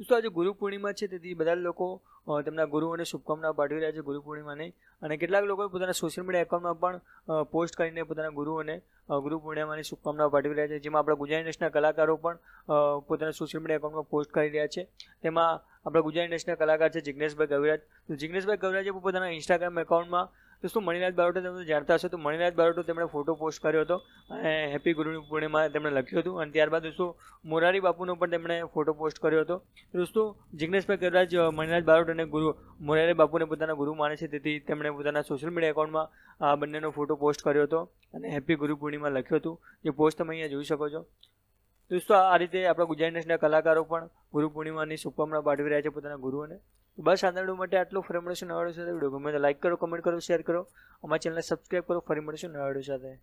દોસ્તો આજે ગુરુ પૂર્ણિમા છે તેથી બધા લોકો તેમના ગુરુઓને શુભકામના પાઠવી રહ્યા છે ગુરુ પૂર્ણિમાને અને કેટલાક લોકો પોતાના સોશિયલ મીડિયા એકાઉન્ટમાં પણ પોસ્ટ કરીને પોતાના ગુરુઓને ગુરુ પૂર્ણિમાની શુભકામનાઓ પાઠવી રહ્યા છે જેમાં આપણા ગુજરાતી નેશના કલાકારો પણ પોતાના સોશિયલ મીડિયા એકાઉન્ટમાં પોસ્ટ કરી રહ્યા છે તેમાં આપણા ગુજરાત નેશના કલાકાર છે જિગ્નેશભાઈ ગવિરાજ તો જિગ્નેશભાઈ ગવિરાજે પોતાના ઇન્સ્ટાગ્રામ એકાઉન્ટમાં દોસ્તો મણિલાલ બારોટો તમે જાણતા હશો તો મણિલાલ બારોટો તેમણે ફોટો પોસ્ટ કર્યો હતો અને હેપી ગુરુની પૂર્ણિમા તેમણે લખ્યું હતું અને ત્યારબાદ દોસ્તો મોરારી બાપુનો પણ તેમણે ફોટો પોસ્ટ કર્યો હતો દોસ્તો જિગ્નેશભાઈ કવિરાજ મણિલાલ બારોટ અને ગુરુ મોરારી બાપુને પોતાના ગુરુ માને છે તેથી તેમણે પોતાના સોશિયલ મીડિયા એકાઉન્ટમાં આ બંનેનો ફોટો પોસ્ટ કર્યો હતો અને હેપી ગુરુ પૂર્ણિમા લખ્યું હતું જે પોસ્ટ તમે અહીંયા જોઈ શકો છો દોસ્તો આ રીતે આપણા ગુજરાત નેશનલ કલાકારો પણ ગુરુ પૂર્ણિમાની શુભકામના પાઠવી રહ્યા છે પોતાના ગુરુઓને બસ આંદરડું માટે આટલું ફરી મળશે નવાડું સાથે વિડીયો ગમે તો લાઇક કરો કમેન્ટ કરો શેર કરો અમારી ચેનલને સબસ્ક્રાઈબ કરો ફરી મળશે નવાડું સાથે